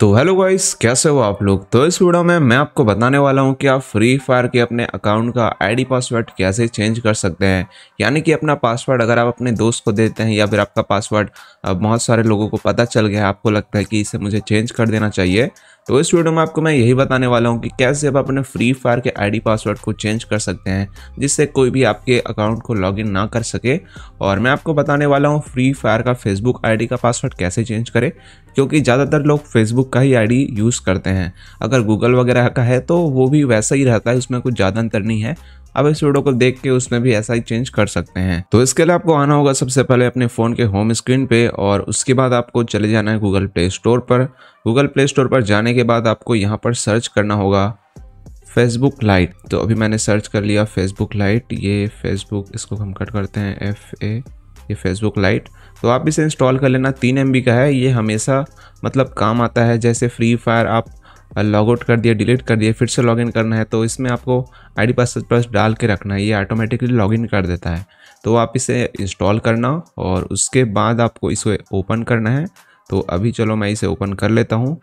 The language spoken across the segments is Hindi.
तो हेलो गाइस कैसे हो आप लोग तो इस वीडियो में मैं आपको बताने वाला हूं कि आप फ्री फायर के अपने अकाउंट का आईडी पासवर्ड कैसे चेंज कर सकते हैं यानी कि अपना पासवर्ड अगर आप अपने दोस्त को देते हैं या फिर आपका पासवर्ड बहुत सारे लोगों को पता चल गया है आपको लगता है कि इसे मुझे चेंज कर देना चाहिए तो इस वीडियो में आपको मैं यही बताने वाला हूँ कि कैसे आप अपने फ्री फायर के आईडी पासवर्ड को चेंज कर सकते हैं जिससे कोई भी आपके अकाउंट को लॉगिन ना कर सके और मैं आपको बताने वाला हूँ फ्री फायर का फेसबुक आईडी का पासवर्ड कैसे चेंज करें क्योंकि ज़्यादातर लोग फेसबुक का ही आई यूज़ करते हैं अगर गूगल वगैरह का है तो वो भी वैसा ही रहता है उसमें कुछ ज़्यादा अंतर नहीं है अब इस वीडियो को देख के उसमें भी ऐसा ही चेंज कर सकते हैं तो इसके लिए आपको आना होगा सबसे पहले अपने फ़ोन के होम स्क्रीन पे और उसके बाद आपको चले जाना है गूगल प्ले स्टोर पर गूगल प्ले स्टोर पर जाने के बाद आपको यहाँ पर सर्च करना होगा फेसबुक लाइट तो अभी मैंने सर्च कर लिया फेसबुक लाइट ये फेसबुक इसको हम कट करते हैं एफ ए ये फेसबुक लाइट तो आप इसे इंस्टॉल कर लेना तीन एम का है ये हमेशा मतलब काम आता है जैसे फ्री फायर आप लॉग आउट कर दिया डिलीट कर दिया फिर से लॉगिन करना है तो इसमें आपको आई डी पासवर्ड प्लस डाल के रखना है ये ऑटोमेटिकली लॉगिन कर देता है तो आप इसे इंस्टॉल करना और उसके बाद आपको इसे ओपन करना है तो अभी चलो मैं इसे ओपन कर लेता हूँ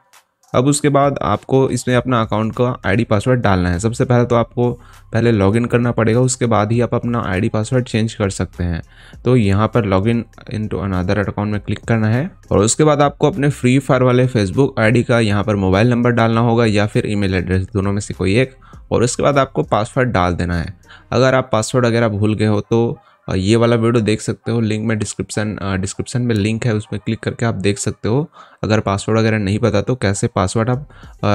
अब उसके बाद आपको इसमें अपना अकाउंट का आईडी पासवर्ड डालना है सबसे पहले तो आपको पहले लॉगिन करना पड़ेगा उसके बाद ही आप अपना आईडी पासवर्ड चेंज कर सकते हैं तो यहाँ पर login in to another account में क्लिक करना है और उसके बाद आपको अपने फ्री फायर वाले फेसबुक आईडी का यहाँ पर मोबाइल नंबर डालना होगा या फिर ईमेल एड्रेस दोनों में से कोई एक और उसके बाद आपको पासवर्ड डाल देना है अगर आप पासवर्ड वगैरह भूल गए हो तो ये वाला वीडियो देख सकते हो लिंक में डिस्क्रिप्शन डिस्क्रिप्शन में लिंक है उसमें क्लिक करके आप देख सकते हो अगर पासवर्ड वगैरह नहीं पता तो कैसे पासवर्ड आप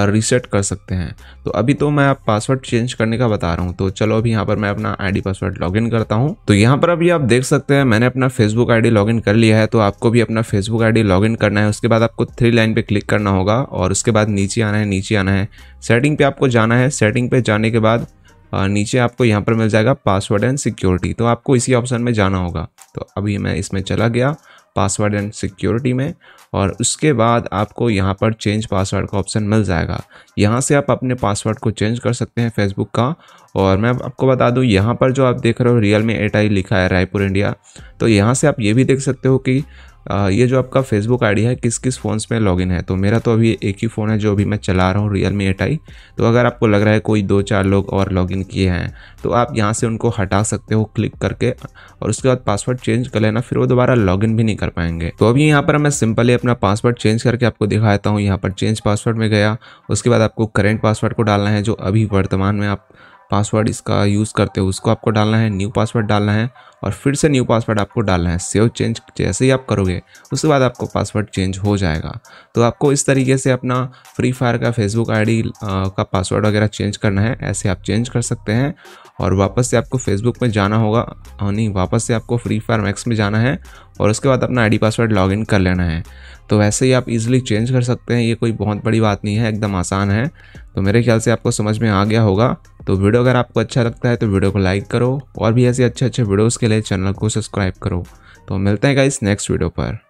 रीसेट कर सकते हैं तो अभी तो मैं आप पासवर्ड चेंज करने का बता रहा हूँ तो चलो अभी यहाँ पर मैं अपना आईडी पासवर्ड लॉगिन करता हूँ तो यहाँ पर अभी आप देख सकते हैं मैंने अपना फेसबुक आई लॉगिन कर लिया है तो आपको भी अपना फेसबुक आई लॉगिन करना है उसके बाद आपको थ्री लाइन पर क्लिक करना होगा और उसके बाद नीचे आना है नीचे आना है सेटिंग पे आपको जाना है सेटिंग पे जाने के बाद नीचे आपको यहाँ पर मिल जाएगा पासवर्ड एंड सिक्योरिटी तो आपको इसी ऑप्शन में जाना होगा तो अभी मैं इसमें चला गया पासवर्ड एंड सिक्योरिटी में और उसके बाद आपको यहाँ पर चेंज पासवर्ड का ऑप्शन मिल जाएगा यहाँ से आप अपने पासवर्ड को चेंज कर सकते हैं फेसबुक का और मैं आपको बता दूँ यहाँ पर जो आप देख रहे हो रियल में एट लिखा है रायपुर इंडिया तो यहाँ से आप ये भी देख सकते हो कि ये जो आपका फेसबुक आईडी है किस किस फ़ोन्स में लॉगिन है तो मेरा तो अभी एक ही फ़ोन है जो अभी मैं चला रहा हूँ रियल मी एट आई तो अगर आपको लग रहा है कोई दो चार लोग और लॉगिन किए हैं तो आप यहाँ से उनको हटा सकते हो क्लिक करके और उसके बाद पासवर्ड चेंज कर लेना फिर वो दोबारा लॉगिन भी नहीं कर पाएंगे तो अभी यहाँ पर मैं सिंपली अपना पासवर्ड चेंज करके आपको दिखाता हूँ यहाँ पर चेंज पासवर्ड में गया उसके बाद आपको करेंट पासवर्ड को डालना है जो अभी वर्तमान में आप पासवर्ड इसका यूज़ करते हो उसको आपको डालना है न्यू पासवर्ड डालना है और फिर से न्यू पासवर्ड आपको डालना है सेव चेंज जैसे ही आप करोगे उसके बाद आपको पासवर्ड चेंज हो जाएगा तो आपको इस तरीके से अपना फ्री फायर का फेसबुक आईडी का पासवर्ड वगैरह चेंज करना है ऐसे आप चेंज कर सकते हैं और वापस से आपको फेसबुक में जाना होगा नहीं वापस से आपको फ्री फायर मैक्स में जाना है और उसके बाद अपना आईडी पासवर्ड लॉगिन कर लेना है तो वैसे ही आप इजीली चेंज कर सकते हैं ये कोई बहुत बड़ी बात नहीं है एकदम आसान है तो मेरे ख्याल से आपको समझ में आ गया होगा तो वीडियो अगर आपको अच्छा लगता है तो वीडियो को लाइक करो और भी ऐसे अच्छे अच्छे वीडियोज़ के लिए चैनल को सब्सक्राइब करो तो मिलते हैं इस नेक्स्ट वीडियो पर